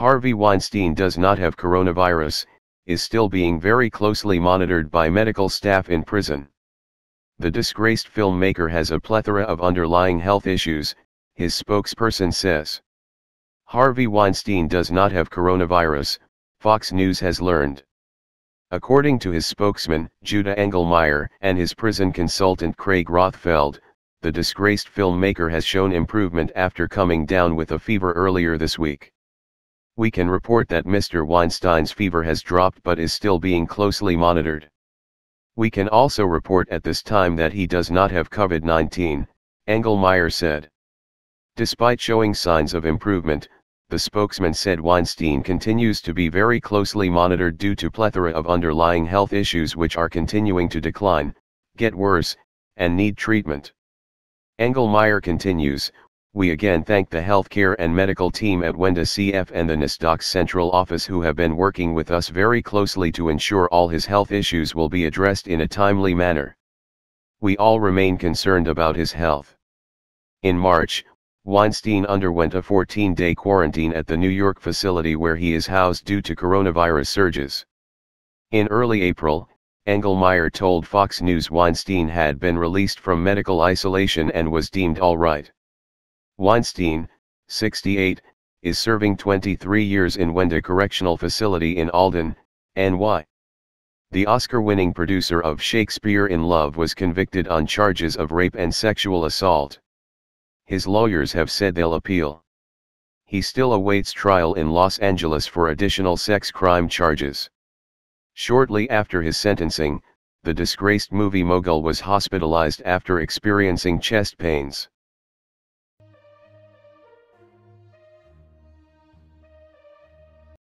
Harvey Weinstein does not have coronavirus, is still being very closely monitored by medical staff in prison. The disgraced filmmaker has a plethora of underlying health issues, his spokesperson says. Harvey Weinstein does not have coronavirus, Fox News has learned. According to his spokesman, Judah Engelmeyer, and his prison consultant Craig Rothfeld, the disgraced filmmaker has shown improvement after coming down with a fever earlier this week we can report that Mr. Weinstein's fever has dropped but is still being closely monitored. We can also report at this time that he does not have COVID-19, Engelmeyer said. Despite showing signs of improvement, the spokesman said Weinstein continues to be very closely monitored due to plethora of underlying health issues which are continuing to decline, get worse, and need treatment. Engelmeyer continues, we again thank the healthcare and medical team at Wenda CF and the NISDOC Central Office who have been working with us very closely to ensure all his health issues will be addressed in a timely manner. We all remain concerned about his health. In March, Weinstein underwent a 14-day quarantine at the New York facility where he is housed due to coronavirus surges. In early April, Engelmeyer told Fox News Weinstein had been released from medical isolation and was deemed all right. Weinstein, 68, is serving 23 years in Wenda Correctional Facility in Alden, NY. The Oscar-winning producer of Shakespeare in Love was convicted on charges of rape and sexual assault. His lawyers have said they'll appeal. He still awaits trial in Los Angeles for additional sex crime charges. Shortly after his sentencing, the disgraced movie mogul was hospitalized after experiencing chest pains.